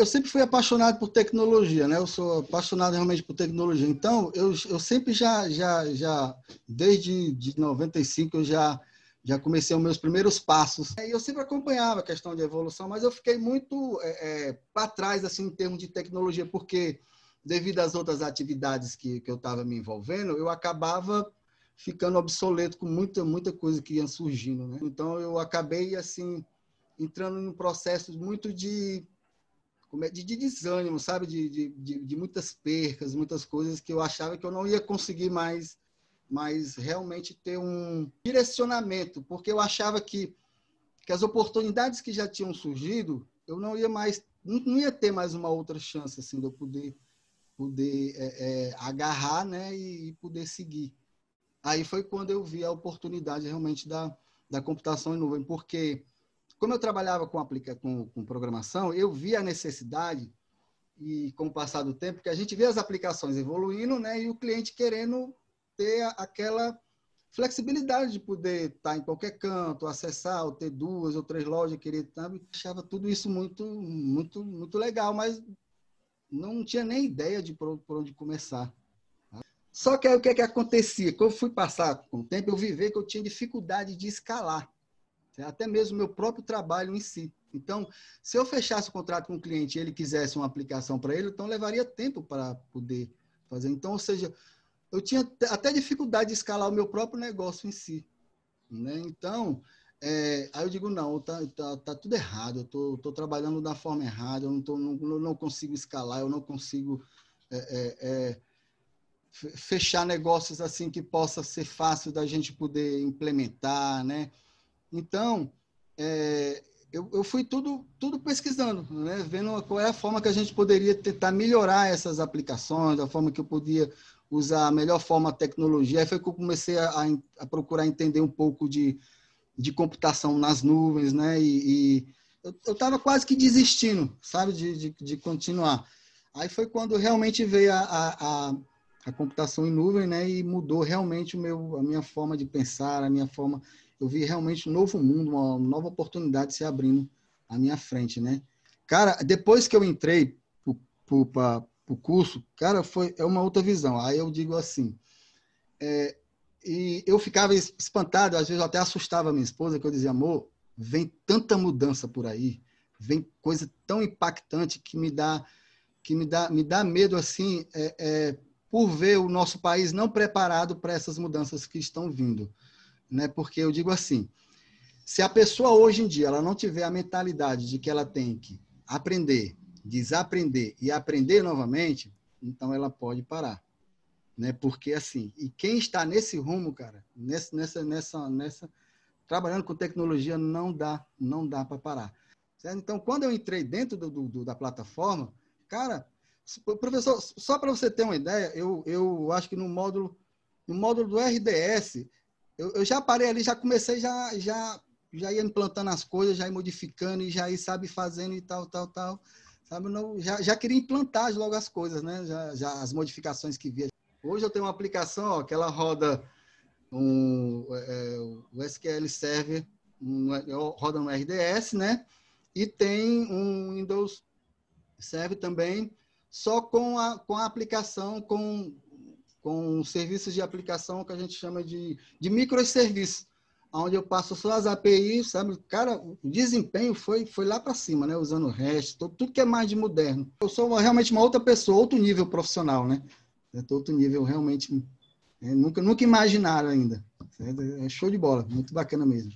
eu sempre fui apaixonado por tecnologia, né? Eu sou apaixonado realmente por tecnologia. Então, eu, eu sempre já, já, já, desde de 95, eu já, já comecei os meus primeiros passos. E eu sempre acompanhava a questão de evolução, mas eu fiquei muito é, é, para trás, assim, em termos de tecnologia, porque devido às outras atividades que, que eu estava me envolvendo, eu acabava ficando obsoleto com muita, muita coisa que ia surgindo, né? Então, eu acabei, assim, entrando num processo muito de é, de, de desânimo, sabe? De, de, de, muitas percas, muitas coisas que eu achava que eu não ia conseguir mais, mais realmente ter um direcionamento, porque eu achava que, que as oportunidades que já tinham surgido, eu não ia mais, não, não ia ter mais uma outra chance, assim, de eu poder, poder é, é, agarrar, né? E, e poder seguir. Aí foi quando eu vi a oportunidade realmente da, da computação em nuvem, porque como eu trabalhava com, aplica com, com programação, eu vi a necessidade e com o passar do tempo que a gente vê as aplicações evoluindo, né, e o cliente querendo ter aquela flexibilidade de poder estar em qualquer canto, acessar, ou ter duas ou três lojas, querer, sabe? achava tudo isso muito, muito, muito legal, mas não tinha nem ideia de por, onde começar. Só que aí o que, é que acontecia? Quando eu fui passar com o tempo, eu vi ver que eu tinha dificuldade de escalar até mesmo meu próprio trabalho em si. Então, se eu fechasse o contrato com o cliente e ele quisesse uma aplicação para ele, então levaria tempo para poder fazer. Então, ou seja, eu tinha até dificuldade de escalar o meu próprio negócio em si. Né? Então, é, aí eu digo, não, tá, tá, tá tudo errado, eu tô, tô, trabalhando da forma errada, eu não, tô, não, não consigo escalar, eu não consigo é, é, é fechar negócios assim que possa ser fácil da gente poder implementar, né? Então, é, eu, eu, fui tudo, tudo pesquisando, né? vendo qual é a forma que a gente poderia tentar melhorar essas aplicações, a forma que eu podia usar a melhor forma a tecnologia. Aí foi que eu comecei a, a procurar entender um pouco de, de computação nas nuvens, né? E, e eu estava quase que desistindo, sabe, de, de, de, continuar. Aí foi quando realmente veio a, a a computação em nuvem, né? E mudou realmente o meu, a minha forma de pensar, a minha forma. Eu vi realmente um novo mundo, uma nova oportunidade se abrindo à minha frente, né? Cara, depois que eu entrei para o curso, cara, foi é uma outra visão. Aí eu digo assim, é, e eu ficava espantado, às vezes eu até assustava a minha esposa, que eu dizia, amor, vem tanta mudança por aí, vem coisa tão impactante que me dá que me dá me dá medo assim. É, é, por ver o nosso país não preparado para essas mudanças que estão vindo, né? Porque eu digo assim, se a pessoa hoje em dia ela não tiver a mentalidade de que ela tem que aprender, desaprender e aprender novamente, então ela pode parar, né? Porque assim, e quem está nesse rumo, cara, nessa nessa nessa nessa trabalhando com tecnologia não dá, não dá para parar. Certo? Então, quando eu entrei dentro do, do, da plataforma, cara, Professor, só para você ter uma ideia, eu, eu acho que no módulo, no módulo do RDS, eu, eu já parei ali, já comecei, já, já, já ia implantando as coisas, já ia modificando e já ia, sabe, fazendo e tal, tal, tal. Sabe, não, já, já queria implantar logo as coisas, né? Já, já as modificações que via. Hoje eu tenho uma aplicação ó, que ela roda um, é, o SQL Server, um, é, roda no RDS, né? E tem um Windows Server também só com a, com a aplicação, com, com serviços de aplicação que a gente chama de, de microserviço, onde eu passo só as APIs, sabe? Cara, o desempenho foi, foi lá para cima, né? Usando o REST, tudo, tudo que é mais de moderno. Eu sou uma, realmente uma outra pessoa, outro nível profissional, né? Tô outro nível, realmente. É, nunca, nunca imaginaram ainda. É, é show de bola, muito bacana mesmo.